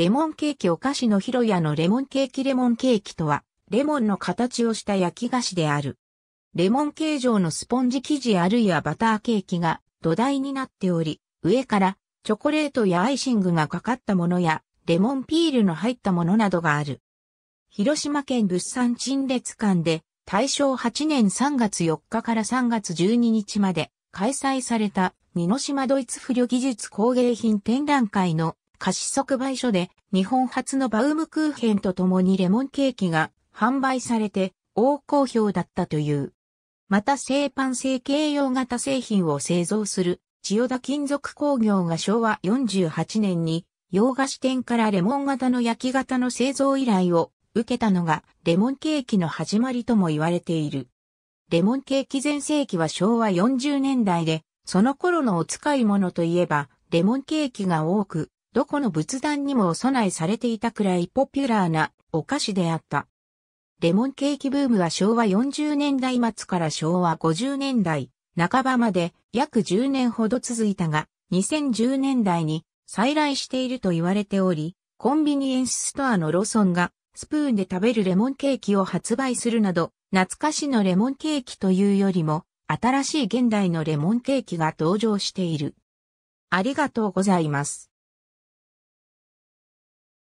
レモンケーキお菓子の広屋のレモンケーキレモンケーキとは、レモンの形をした焼き菓子である。レモン形状のスポンジ生地あるいはバターケーキが土台になっており、上からチョコレートやアイシングがかかったものや、レモンピールの入ったものなどがある。広島県物産陳列館で、大正8年3月4日から3月12日まで開催された、二島ドイツ不慮技術工芸品展覧会の貸即売所で日本初のバウムクーヘンと共にレモンケーキが販売されて大好評だったという。また製パン成形用型製品を製造する千代田金属工業が昭和48年に洋菓子店からレモン型の焼き型の製造依頼を受けたのがレモンケーキの始まりとも言われている。レモンケーキ前世紀は昭和40年代で、その頃のお使い物といえばレモンケーキが多く、どこの仏壇にもお供えされていたくらいポピュラーなお菓子であった。レモンケーキブームは昭和40年代末から昭和50年代半ばまで約10年ほど続いたが、2010年代に再来していると言われており、コンビニエンスストアのローソンがスプーンで食べるレモンケーキを発売するなど、懐かしのレモンケーキというよりも、新しい現代のレモンケーキが登場している。ありがとうございます。